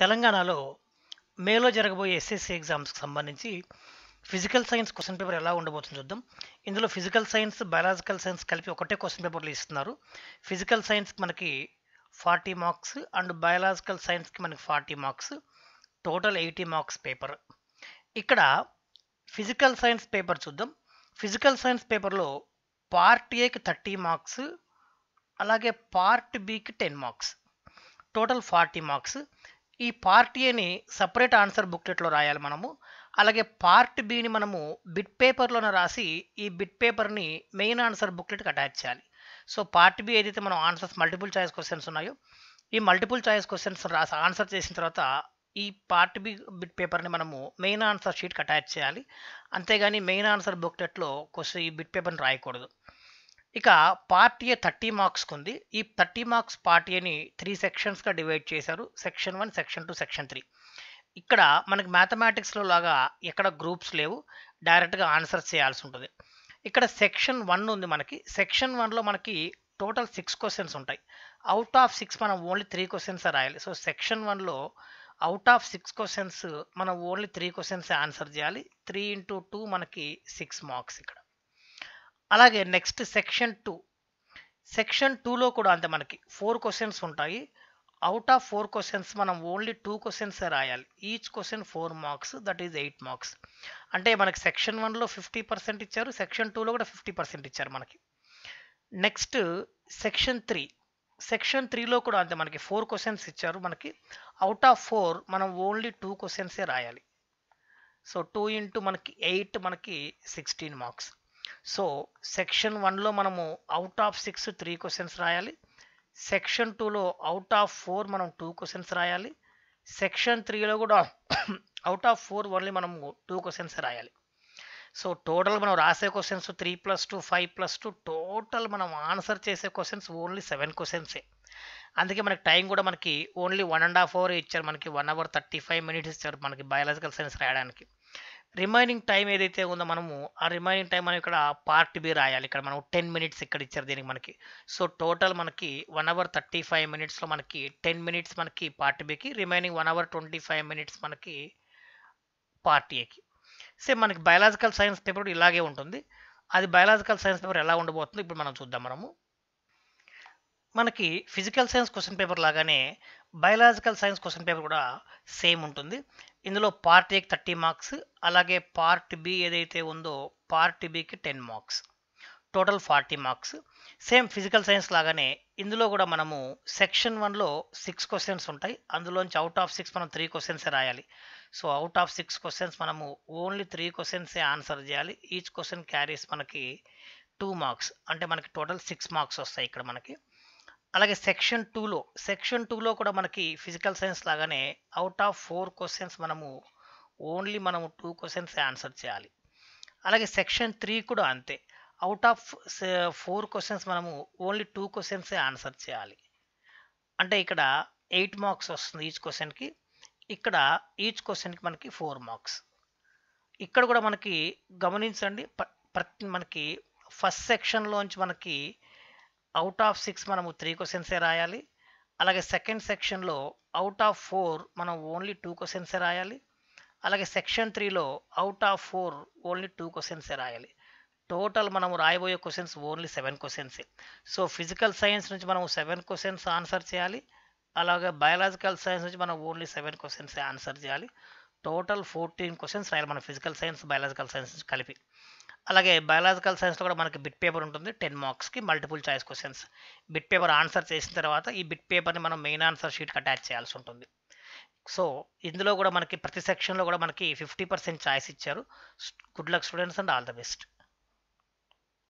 తెలంగాణలో మేలో జరగబోయే ఎస్ఎస్సి ఎగ్జామ్స్కి సంబంధించి ఫిజికల్ సైన్స్ క్వశ్చన్ పేపర్ ఎలా ఉండబోతుంది చూద్దాం ఇందులో ఫిజికల్ సైన్స్ బయాలజికల్ సైన్స్ కలిపి ఒకటే క్వశ్చన్ పేపర్లు ఇస్తున్నారు ఫిజికల్ సైన్స్ మనకి ఫార్టీ మార్క్స్ అండ్ బయాలజికల్ సైన్స్కి మనకి forty marks total eighty marks paper ఇక్కడ ఫిజికల్ సైన్స్ పేపర్ చూద్దాం ఫిజికల్ సైన్స్ పేపర్లో పార్ట్ ఏకి థర్టీ మార్క్స్ అలాగే పార్ట్ బీకి ten marks total forty marks ఈ పార్ట్ ఏని సపరేట్ ఆన్సర్ బుక్లెట్లో రాయాలి మనము అలాగే పార్ట్ బిని మనము బిట్ పేపర్లోనే రాసి ఈ బిట్ పేపర్ని మెయిన్ ఆన్సర్ బుక్లెట్కి అటాచ్ చేయాలి సో పార్ట్ బి ఏదైతే మనం ఆన్సర్స్ మల్టిపుల్ చాయిస్ క్వశ్చన్స్ ఉన్నాయో ఈ మల్టిపుల్ చాయిస్ క్వశ్చన్స్ రాసి ఆన్సర్ చేసిన తర్వాత ఈ పార్ట్ బి బిట్ పేపర్ని మనము మెయిన్ ఆన్సర్ షీట్కి అటాచ్ చేయాలి అంతేగాని మెయిన్ ఆన్సర్ బుక్లెట్లో క్వశ్చన్ ఈ బిట్ పేపర్ని రాయకూడదు ఇక పార్టీ ఏ థర్టీ మార్క్స్కి ఉంది ఈ థర్టీ మార్క్స్ పార్టీ ఏని త్రీ సెక్షన్స్గా డివైడ్ చేశారు section one section two section three ఇక్కడ మనకి మ్యాథమెటిక్స్లో లాగా ఎక్కడ గ్రూప్స్ లేవు డైరెక్ట్గా ఆన్సర్ చేయాల్సి ఉంటుంది ఇక్కడ సెక్షన్ వన్ ఉంది మనకి సెక్షన్ వన్లో మనకి టోటల్ సిక్స్ క్వశ్చన్స్ ఉంటాయి అవుట్ ఆఫ్ సిక్స్ మనం ఓన్లీ త్రీ క్వశ్చన్స్ రాయాలి సో సెక్షన్ వన్లో అవుట్ ఆఫ్ సిక్స్ క్వశ్చన్స్ మనం ఓన్లీ త్రీ క్వశ్చన్స్ ఆన్సర్ చేయాలి త్రీ ఇంటూ టూ మనకి సిక్స్ మార్క్స్ ఇక్కడ అలాగే నెక్స్ట్ సెక్షన్ టూ సెక్షన్ టూలో కూడా అంతే మనకి ఫోర్ క్వశ్చన్స్ ఉంటాయి అవుట్ ఆఫ్ ఫోర్ క్వశ్చన్స్ మనం ఓన్లీ టూ క్వశ్చన్స్ రాయాలి each question four marks that is eight marks అంటే మనకి సెక్షన్ వన్లో ఫిఫ్టీ పర్సెంట్ ఇచ్చారు సెక్షన్ టూలో కూడా ఫిఫ్టీ పర్సెంట్ ఇచ్చారు మనకి నెక్స్ట్ సెక్షన్ త్రీ సెక్షన్ త్రీలో కూడా అంతే మనకి ఫోర్ క్వశ్చన్స్ ఇచ్చారు మనకి అవుట్ ఆఫ్ ఫోర్ మనం ఓన్లీ టూ క్వశ్చన్సే రాయాలి సో టూ ఇంటూ మనకి ఎయిట్ మనకి సిక్స్టీన్ మార్క్స్ సో సెక్షన్ వన్లో మనము out of six three questions రాయాలి సెక్షన్ టూలో అవుట్ ఆఫ్ ఫోర్ మనం టూ క్వశ్చన్స్ రాయాలి సెక్షన్ త్రీలో కూడా అవుట్ ఆఫ్ ఫోర్ ఓన్లీ మనము టూ క్వశ్చన్స్ రాయాలి సో టోటల్ మనం రాసే questions three plus two five plus two total మనం ఆన్సర్ చేసే క్వశ్చన్స్ ఓన్లీ సెవెన్ క్వశ్చన్సే అందుకే మనకి టైం కూడా మనకి only one and half hour ఇచ్చారు మనకి one hour thirty five minutes ఇచ్చారు మనకి బయాలజికల్ సైన్స్ రాయడానికి రిమైనింగ్ టైం ఏదైతే ఉందో మనము ఆ రిమైనింగ్ టైం మనం ఇక్కడ పార్ట్ బి రాయాలి ఇక్కడ మనం టెన్ మినిట్స్ ఇక్కడ ఇచ్చారు దీనికి మనకి సో టోటల్ మనకి వన్ అవర్ థర్టీ ఫైవ్ మినిట్స్లో మనకి టెన్ మినిట్స్ మనకి పార్ట్ బికి remaining one hour twenty five minutes మనకి పార్ట్ ఏకి సేమ్ మనకి బయాలజికల్ సైన్స్ పేపర్ ఇలాగే ఉంటుంది అది బయాలజికల్ సైన్స్ పేపర్ ఎలా ఉండబోతుంది ఇప్పుడు మనం చూద్దాం మనము మనకి ఫిజికల్ సైన్స్ క్వశ్చన్ పేపర్ లాగానే బయలాజికల్ సైన్స్ క్వశ్చన్ పేపర్ కూడా సేమ్ ఉంటుంది ఇందులో పార్ట్ ఏకి థర్టీ మార్క్స్ అలాగే పార్ట్ బి ఏదైతే ఉందో పార్ట్ బికి ten marks total forty marks same physical science లాగానే ఇందులో కూడా మనము సెక్షన్ వన్లో సిక్స్ క్వశ్చన్స్ ఉంటాయి అందులోంచి అవుట్ ఆఫ్ సిక్స్ మనం త్రీ క్వశ్చన్సే రాయాలి so out of six questions మనము ఓన్లీ త్రీ క్వశ్చన్సే ఆన్సర్ చేయాలి ఈచ్ క్వశ్చన్ క్యారీస్ మనకి టూ మార్క్స్ అంటే మనకి టోటల్ సిక్స్ మార్క్స్ వస్తాయి ఇక్కడ మనకి అలాగే సెక్షన్ టూలో సెక్షన్ టూలో కూడా మనకి ఫిజికల్ సైన్స్ లాగానే అవుట్ ఆఫ్ ఫోర్ క్వశ్చన్స్ మనము ఓన్లీ మనము టూ క్వశ్చన్స్ ఆన్సర్ చేయాలి అలాగే సెక్షన్ త్రీ కూడా అంతే అవుట్ ఆఫ్ ఫోర్ క్వశ్చన్స్ మనము ఓన్లీ టూ క్వశ్చన్సే ఆన్సర్ చేయాలి అంటే ఇక్కడ ఎయిట్ మార్క్స్ వస్తుంది ఈచ్ క్వశ్చన్కి ఇక్కడ ఈచ్ క్వశ్చన్కి మనకి ఫోర్ మార్క్స్ ఇక్కడ కూడా మనకి గమనించండి మనకి ఫస్ట్ సెక్షన్లోంచి మనకి అవుట్ ఆఫ్ సిక్స్ మనము త్రీ క్వశ్చన్సే రాయాలి అలాగే సెకండ్ సెక్షన్లో అవుట్ ఆఫ్ ఫోర్ మనం ఓన్లీ టూ క్వశ్చన్సే రాయాలి అలాగే సెక్షన్ త్రీలో out of four only two క్వశ్చన్సే రాయాలి టోటల్ మనము రాయబోయే క్వశ్చన్స్ ఓన్లీ సెవెన్ క్వశ్చన్సే సో ఫిజికల్ సైన్స్ నుంచి మనం సెవెన్ క్వశ్చన్స్ ఆన్సర్ చేయాలి అలాగే బయాలజికల్ సైన్స్ నుంచి మనం ఓన్లీ సెవెన్ క్వశ్చన్సే ఆన్సర్ చేయాలి టోటల్ ఫోర్టీన్ క్వశ్చన్స్ రాయాలి మన ఫిజికల్ సైన్స్ బయాలజికల్ సైన్స్ కలిపి అలాగే బయాలజికల్ సైన్స్లో కూడా మనకి బిట్ పేపర్ ఉంటుంది టెన్ మార్క్స్కి multiple choice questions bit paper answer చేసిన తర్వాత ఈ బిట్ పేపర్ని మనం మెయిన్ ఆన్సర్ షీట్కి అటాచ్ చేయాల్సి ఉంటుంది సో ఇందులో కూడా మనకి ప్రతి సెక్షన్లో కూడా మనకి ఫిఫ్టీ పర్సెంట్ ఛాయిస్ ఇచ్చారు good luck students and all the best